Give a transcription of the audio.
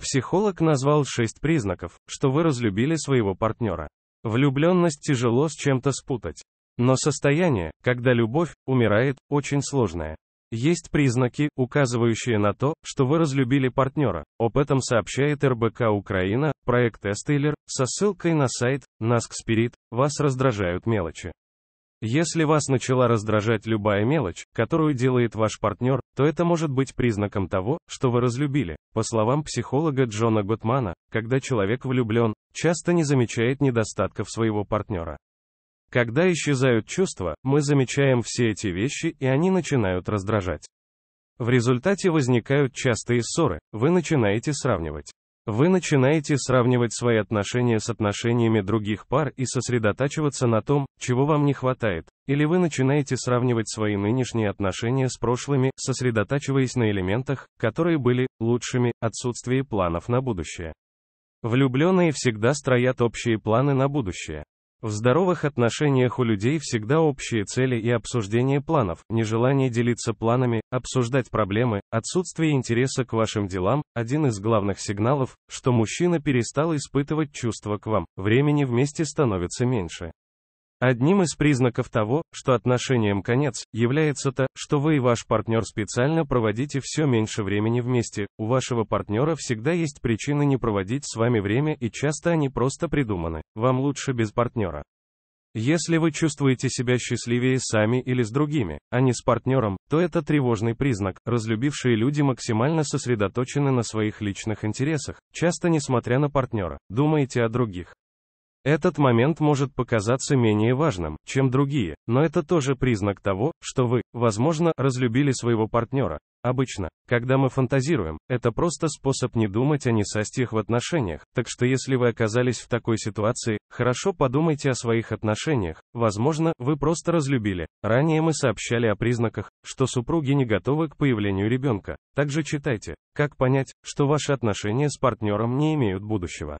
Психолог назвал шесть признаков, что вы разлюбили своего партнера. Влюбленность тяжело с чем-то спутать. Но состояние, когда любовь умирает, очень сложное. Есть признаки, указывающие на то, что вы разлюбили партнера. Об этом сообщает РБК Украина, проект Эстейлер, со ссылкой на сайт Наск Спирит. Вас раздражают мелочи. Если вас начала раздражать любая мелочь, которую делает ваш партнер, то это может быть признаком того, что вы разлюбили. По словам психолога Джона Готмана, когда человек влюблен, часто не замечает недостатков своего партнера. Когда исчезают чувства, мы замечаем все эти вещи и они начинают раздражать. В результате возникают частые ссоры, вы начинаете сравнивать. Вы начинаете сравнивать свои отношения с отношениями других пар и сосредотачиваться на том, чего вам не хватает, или вы начинаете сравнивать свои нынешние отношения с прошлыми, сосредотачиваясь на элементах, которые были лучшими, отсутствие планов на будущее. Влюбленные всегда строят общие планы на будущее. В здоровых отношениях у людей всегда общие цели и обсуждение планов, нежелание делиться планами, обсуждать проблемы, отсутствие интереса к вашим делам – один из главных сигналов, что мужчина перестал испытывать чувства к вам, времени вместе становится меньше. Одним из признаков того, что отношениям конец, является то, что вы и ваш партнер специально проводите все меньше времени вместе, у вашего партнера всегда есть причины не проводить с вами время и часто они просто придуманы, вам лучше без партнера. Если вы чувствуете себя счастливее сами или с другими, а не с партнером, то это тревожный признак, разлюбившие люди максимально сосредоточены на своих личных интересах, часто несмотря на партнера, думаете о других. Этот момент может показаться менее важным, чем другие, но это тоже признак того, что вы, возможно, разлюбили своего партнера. Обычно, когда мы фантазируем, это просто способ не думать о несчастьях в отношениях, так что если вы оказались в такой ситуации, хорошо подумайте о своих отношениях, возможно, вы просто разлюбили. Ранее мы сообщали о признаках, что супруги не готовы к появлению ребенка. Также читайте, как понять, что ваши отношения с партнером не имеют будущего.